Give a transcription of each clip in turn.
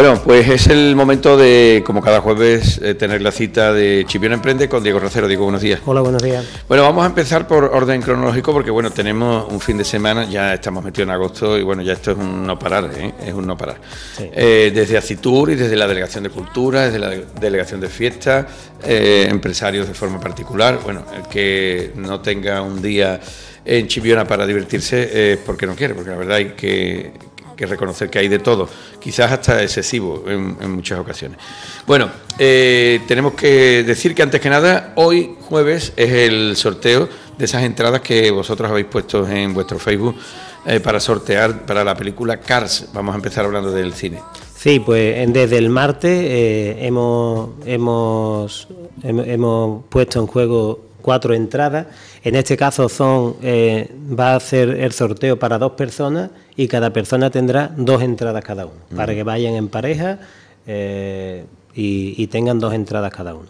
Bueno, pues es el momento de, como cada jueves, eh, tener la cita de Chipión Emprende con Diego Rocero. Diego, buenos días. Hola, buenos días. Bueno, vamos a empezar por orden cronológico porque, bueno, tenemos un fin de semana, ya estamos metidos en agosto y, bueno, ya esto es un no parar, ¿eh? es un no parar. Eh, desde ACITUR y desde la Delegación de Cultura, desde la Delegación de Fiestas, eh, empresarios de forma particular, bueno, el que no tenga un día en Chipiona para divertirse porque no quiere, porque la verdad hay que, que reconocer que hay de todo, quizás hasta excesivo en, muchas ocasiones. Bueno, eh, tenemos que decir que antes que nada, hoy jueves es el sorteo de esas entradas que vosotros habéis puesto en vuestro Facebook eh, para sortear para la película Cars. Vamos a empezar hablando del cine. Sí, pues desde el martes eh, hemos, hemos, hemos puesto en juego cuatro entradas. En este caso son, eh, va a ser el sorteo para dos personas y cada persona tendrá dos entradas cada uno, para que vayan en pareja eh, y, tengan dos entradas cada uno.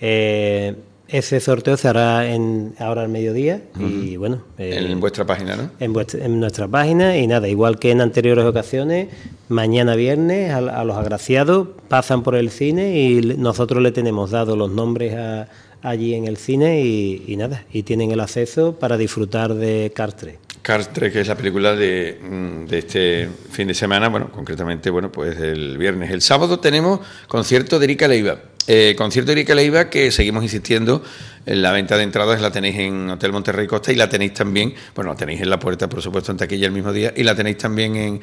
Eh, ese sorteo se hará en, ahora al mediodía y bueno. en vuestra página, ¿no? En, en, nuestra página y nada, igual que en anteriores ocasiones, mañana viernes a los agraciados pasan por el cine y nosotros le tenemos dado los nombres a, allí en el cine y, nada, y tienen el acceso para disfrutar de Cartre. Cartre, que es la película mm, de, este fin de semana, bueno, concretamente, bueno, pues el viernes. El sábado tenemos concierto de Erika Leiva. Eh, concierto de Erika Leiva que seguimos insistiendo, en la venta de entradas la tenéis en Hotel Monterrey Costa y la tenéis también, bueno, la tenéis en la puerta, por supuesto, en taquilla el mismo día, y la tenéis también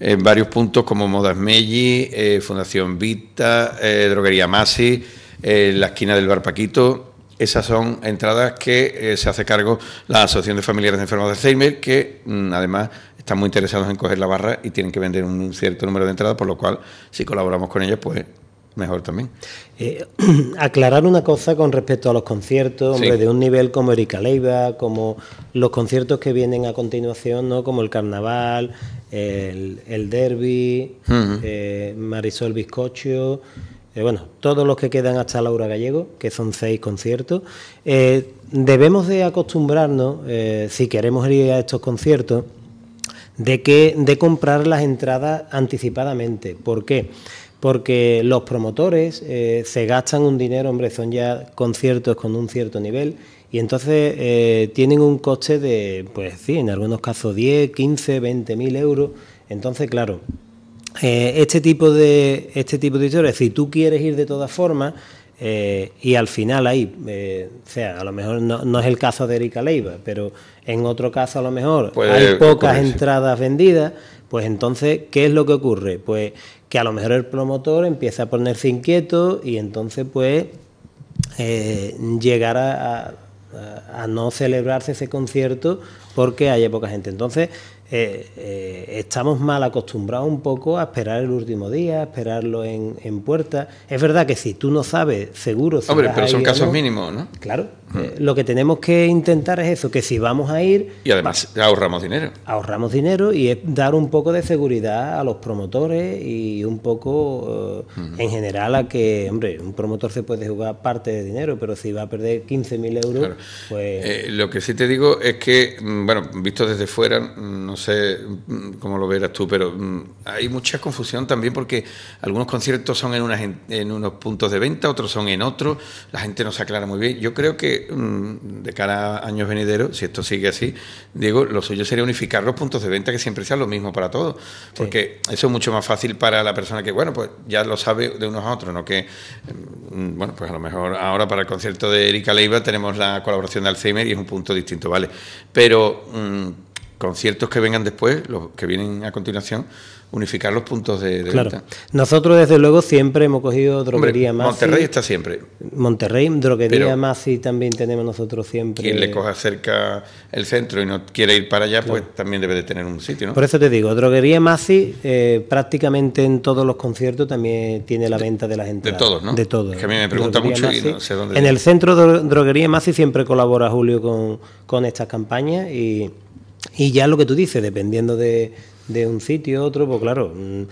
en, varios puntos como Modas Melli, eh, Fundación Vita, eh, Droguería Masi la esquina del Bar Paquito, esas son entradas que eh, se hace cargo la Asociación de Familiares de Enfermos de Alzheimer, que mm, además están muy interesados en coger la barra y tienen que vender un cierto número de entradas, por lo cual, si colaboramos con ellas pues mejor también. Eh, aclarar una cosa con respecto a los conciertos, hombre, de un nivel como Erika Leiva, como los conciertos que vienen a continuación, ¿no? Como el carnaval, el, derby, eh, Marisol Bizcocho. Eh, bueno, todos los que quedan hasta Laura Gallego, que son seis conciertos, eh, debemos de acostumbrarnos, eh, si queremos ir a estos conciertos, de, que, de comprar las entradas anticipadamente. ¿Por qué? Porque los promotores se gastan un dinero, hombre, son ya conciertos con un cierto nivel y entonces tienen un coste de, pues sí, en algunos casos 10, 15, 20 mil euros. Entonces, claro, eh, este, tipo de, este tipo de historias, si tú quieres ir de todas formas, eh, y al final ahí, eh, o sea, a lo mejor no, es el caso de Erika Leiva, pero en otro caso a lo mejor hay pocas entradas vendidas, pues entonces, ¿qué es lo que ocurre? Pues que a lo mejor el promotor empieza a ponerse inquieto y entonces pues llegar a, a, no celebrarse ese concierto porque haya poca gente. Entonces, eh, eh, estamos mal acostumbrados un poco a esperar el último día, a esperarlo en, puerta. Es verdad que si tú no sabes, seguro... Hombre, pero son casos mínimos, ¿no? Claro, eh, lo que tenemos que intentar es eso, que si vamos a ir... Y además ahorramos dinero. Ahorramos dinero y es dar un poco de seguridad a los promotores y un poco eh, en general a que, hombre, un promotor se puede jugar parte de dinero, pero si va a perder 15.000 euros, pues... Eh, lo que sí te digo es que, mm, bueno, visto desde fuera, mm, no sé mm, cómo lo verás tú, pero hay mucha confusión también porque algunos conciertos son en, en unos puntos de venta, otros son en otros, la gente no se aclara muy bien. Yo creo que Mm, de cara año años venideros, si esto sigue así, Diego, lo suyo sería unificar los puntos de venta que siempre sean lo mismo para todos. Porque eso es mucho más fácil para la persona que, bueno, pues ya lo sabe de unos a otros, ¿no? Que, mm, bueno, pues a lo mejor ahora para el concierto de Erika Leiva tenemos la colaboración de Alzheimer y es un punto distinto, ¿vale? Pero. Mm, conciertos que vengan después, los que vienen a continuación, unificar los puntos de, de claro. Nosotros, desde luego, siempre hemos cogido droguería Masi. Monterrey está siempre. Monterrey, droguería Masi también tenemos nosotros siempre. Quien le coja cerca el centro y no quiere ir para allá, pues también debe de tener un sitio, Por eso te digo, droguería Masi eh, prácticamente en todos los conciertos también tiene la venta de la gente. De todos, ¿no? De todos. Es que a mí me pregunta mucho y no sé dónde. En el centro de droguería Masi siempre colabora Julio con, con estas campañas y y ya lo que tú dices, dependiendo de, un sitio, otro, pues claro, mm,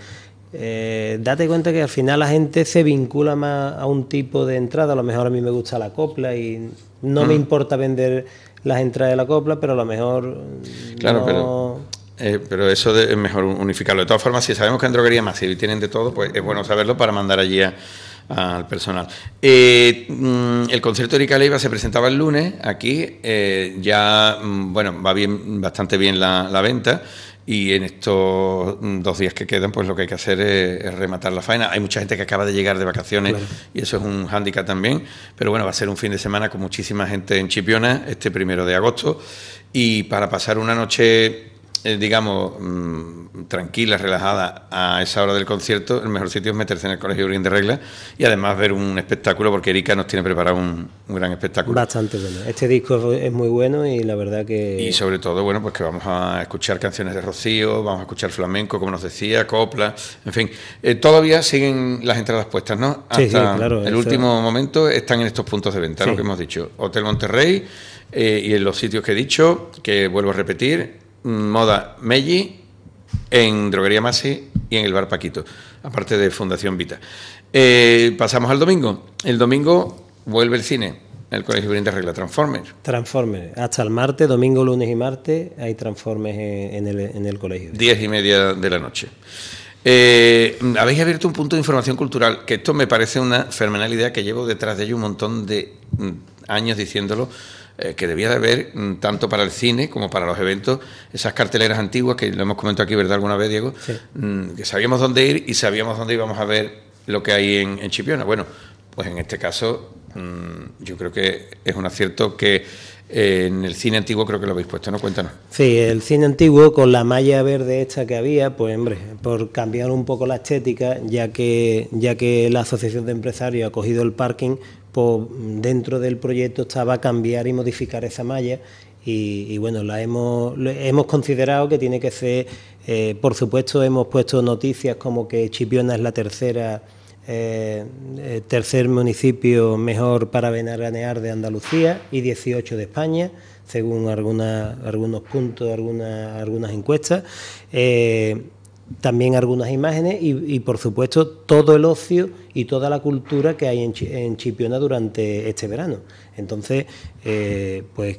eh, date cuenta que al final la gente se vincula más a un tipo de entrada. A lo mejor a mí me gusta la copla y no me mm. importa vender las entradas de la copla, pero a lo mejor. Claro, pero. Eh, pero eso es mejor unificarlo. De todas formas, si sabemos que en droguería más, y tienen de todo, pues es bueno saberlo para mandar allí a al personal. Eh, mm, el concierto de Erika Leiva se presentaba el lunes aquí, eh, ya, mm, bueno, va bien, bastante bien la, venta. Y en estos dos días que quedan, pues lo que hay que hacer es, rematar la faena. Hay mucha gente que acaba de llegar de vacaciones y eso es un hándicap también. Pero bueno, va a ser un fin de semana con muchísima gente en Chipiona este primero de agosto. Y para pasar una noche eh, digamos, mm, tranquila, relajada a esa hora del concierto, el mejor sitio es meterse en el Colegio Urín de Regla y además ver un espectáculo, porque Erika nos tiene preparado un, gran espectáculo. Bastante bueno. Este disco es muy bueno y la verdad que... Y sobre todo, bueno, pues que vamos a escuchar canciones de Rocío, vamos a escuchar flamenco, como nos decía, copla, en fin. Eh, todavía siguen las entradas puestas, ¿no? Hasta sí, claro, el último momento están en estos puntos de venta, lo que hemos dicho. Hotel Monterrey eh, y en los sitios que he dicho, que vuelvo a repetir, Moda Melli, en Droguería Masi y en el Bar Paquito, aparte de Fundación Vita. Eh, pasamos al domingo. El domingo vuelve el cine. El Colegio Brinda regla Transformers. Transformers. Hasta el martes, domingo, lunes y martes hay Transformers en el, colegio. Diez y media de la noche. Eh, habéis abierto un punto de información cultural, que esto me parece una fenomenal idea que llevo detrás de ello un montón de mm, años diciéndolo eh, que debía de haber, mm, tanto para el cine como para los eventos, esas carteleras antiguas que lo hemos comentado aquí, ¿verdad? Alguna vez, Diego, mm, que sabíamos dónde ir y sabíamos dónde íbamos a ver lo que hay en, Chipiona. Bueno, pues en este caso mm, yo creo que es un acierto que eh, en el cine antiguo creo que lo habéis puesto, ¿no? Cuéntanos. Sí, el cine antiguo con la malla verde esta que había, pues hombre, por cambiar un poco la estética, ya que, ya que la Asociación de Empresarios ha cogido el parking, dentro del proyecto estaba cambiar y modificar esa malla y, bueno, la hemos, hemos considerado que tiene que ser, eh, por supuesto hemos puesto noticias como que Chipiona es la tercera, eh, eh, tercer municipio mejor para veneranear de Andalucía y 18 de España, según alguna, algunos puntos, algunas algunas encuestas también algunas imágenes y, por supuesto todo el ocio y toda la cultura que hay en, Chipiona durante este verano. Entonces, eh, pues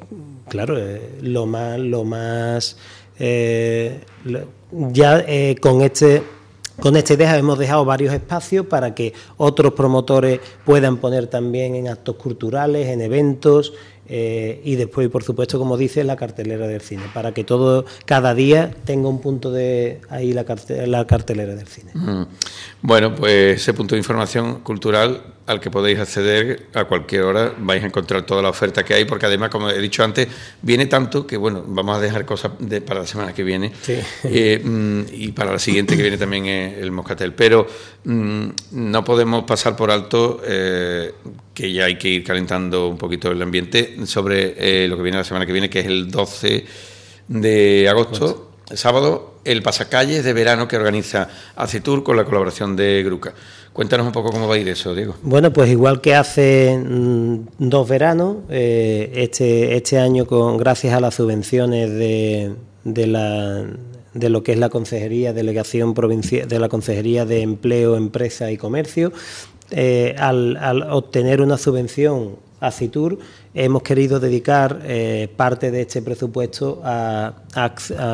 claro, eh, lo más, lo más eh, ya con este con este deja hemos dejado varios espacios para que otros promotores puedan poner también en actos culturales, en eventos, eh, y después, por supuesto, como dice, la cartelera del cine, para que todo, cada día tenga un punto de ahí la, la cartelera del cine. Mm. Bueno, pues ese punto de información cultural al que podéis acceder a cualquier hora, vais a encontrar toda la oferta que hay, porque además, como he dicho antes, viene tanto que, bueno, vamos a dejar cosas para la semana que viene eh, mm, y para la siguiente que viene también el moscatel, pero mm, no podemos pasar por alto... Eh, que ya hay que ir calentando un poquito el ambiente, sobre eh, lo que viene la semana que viene, que es el 12 de agosto, sábado, el pasacalles de verano que organiza ACITUR con la colaboración de Gruca. Cuéntanos un poco cómo va a ir eso, Diego. Bueno, pues igual que hace mm, dos veranos, eh, este, este año, con gracias a las subvenciones de, la, de lo que es la Consejería Delegación de la Consejería de Empleo, Empresa y Comercio, eh, al, obtener una subvención a CITUR, hemos querido dedicar eh, parte de este presupuesto a,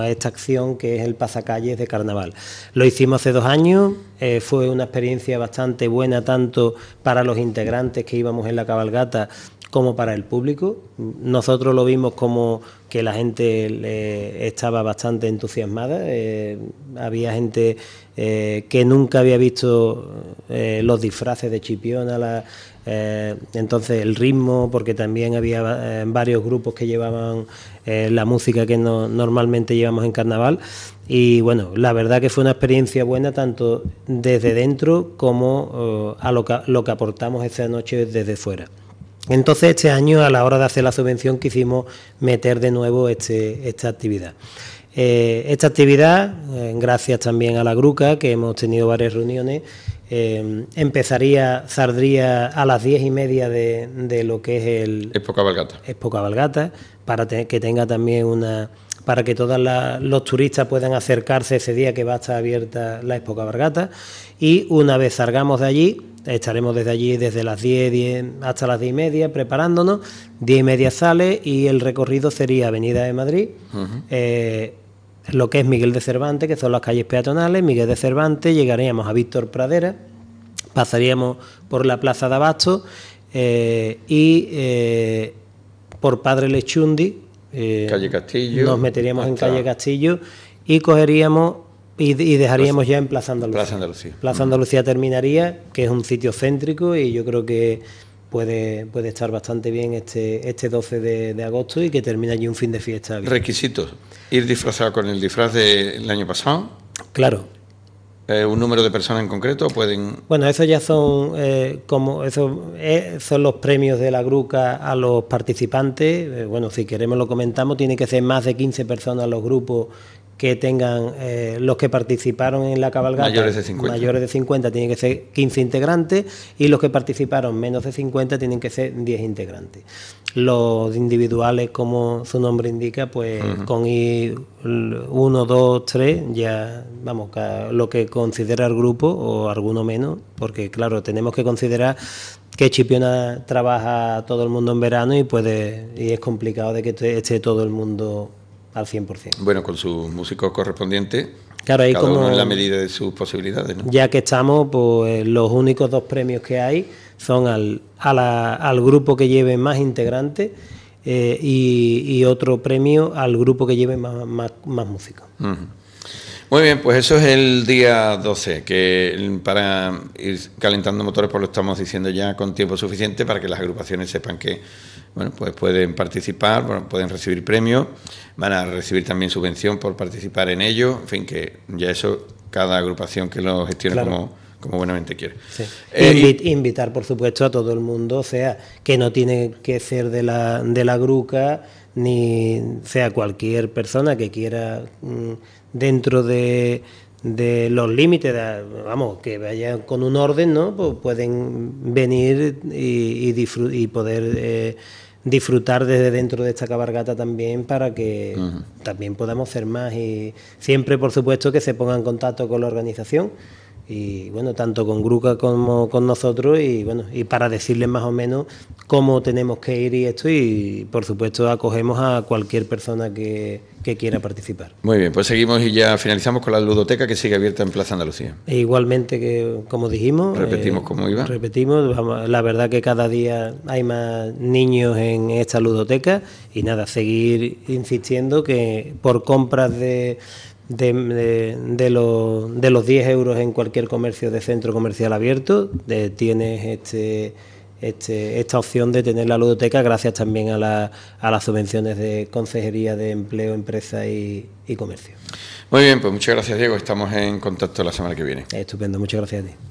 esta acción que es el pasacalles de carnaval. Lo hicimos hace dos años, eh, fue una experiencia bastante buena tanto para los integrantes que íbamos en la cabalgata como para el público. Nosotros lo vimos como que la gente estaba bastante entusiasmada. Eh, había gente eh, que nunca había visto eh, los disfraces de Chipiona, entonces el ritmo, porque también había varios grupos que llevaban la música que normalmente llevamos en carnaval. Y bueno, la verdad que fue una experiencia buena tanto desde dentro como oh, a lo que aportamos esa noche desde fuera. Entonces, este año, a la hora de hacer la subvención, quisimos meter de nuevo este, esta actividad. Eh, esta actividad, eh, gracias también a la Gruca, que hemos tenido varias reuniones, eh, empezaría, saldría a las diez y media de, lo que es el... Expo Cabalgata. Espoca valgata para que tenga también una... para que todos los turistas puedan acercarse ese día que va a estar abierta la Espoca valgata Y una vez salgamos de allí, Estaremos desde allí desde las 10, hasta las 10 y media preparándonos. 10 y media sale y el recorrido sería Avenida de Madrid, eh, lo que es Miguel de Cervantes, que son las calles peatonales. Miguel de Cervantes, llegaríamos a Víctor Pradera, pasaríamos por la Plaza de Abasto eh, y eh, por Padre Lechundi. Castillo. Nos meteríamos en Calle Castillo y cogeríamos y, dejaríamos ya en Plaza Andalucía. Plaza Andalucía. terminaría, que es un sitio céntrico y yo creo que puede, puede estar bastante bien este, este 12 de, agosto y que termina allí un fin de fiesta. Requisitos. Ir disfrazado con el disfraz del año pasado. Claro. Eh, ¿Un número de personas en concreto? pueden Bueno, eso ya son eh, como eso, eh, son los premios de la gruca a los participantes. bueno, si queremos lo comentamos, tiene que ser más de 15 personas los grupos que tengan eh, los que participaron en la cabalgata mayores de 50, tienen que ser 15 integrantes y los que participaron menos de 50 tienen que ser 10 integrantes. Los individuales, como su nombre indica, pues con 1, 2, 3, ya vamos, lo que considera el grupo o alguno menos, porque claro, tenemos que considerar que Chipiona trabaja todo el mundo en verano y puede y es complicado de que esté todo el mundo al 100%. Bueno, con sus músicos correspondientes. Claro, ahí como, en la medida de sus posibilidades. Ya que estamos, pues los únicos dos premios que hay son al, al grupo que lleve más integrantes eh, y, otro premio al grupo que lleve más, músicos. Muy bien, pues eso es el día 12, que para ir calentando motores, pues lo estamos diciendo ya con tiempo suficiente para que las agrupaciones sepan que bueno, pues pueden participar, bueno, pueden recibir premios, van a recibir también subvención por participar en ello, en fin, que ya eso cada agrupación que lo gestione como buenamente quiere. Eh, invitar, por supuesto, a todo el mundo, o sea, que no tiene que ser de la, de gruca, ni sea cualquier persona que quiera mm, dentro de, los límites, vamos, que vaya con un orden, ¿no? Pues pueden venir y, y, y poder... Eh, disfrutar desde dentro de esta cabargata también para que también podamos hacer más y siempre, por supuesto, que se ponga en contacto con la organización y bueno, tanto con Gruca como con nosotros y bueno, y para decirles más o menos cómo tenemos que ir y esto y por supuesto acogemos a cualquier persona que, quiera participar. Muy bien, pues seguimos y ya finalizamos con la ludoteca que sigue abierta en Plaza Andalucía. E igualmente que como dijimos, repetimos eh, cómo iba. Repetimos, la verdad que cada día hay más niños en esta ludoteca y nada, seguir insistiendo que por compras de de, de, los 10 euros en cualquier comercio de centro comercial abierto, tienes este, este, esta opción de tener la ludoteca gracias también a, las subvenciones de Consejería de Empleo, Empresa y, y, Comercio. Muy bien, pues muchas gracias Diego, estamos en contacto la semana que viene. Estupendo, muchas gracias a ti.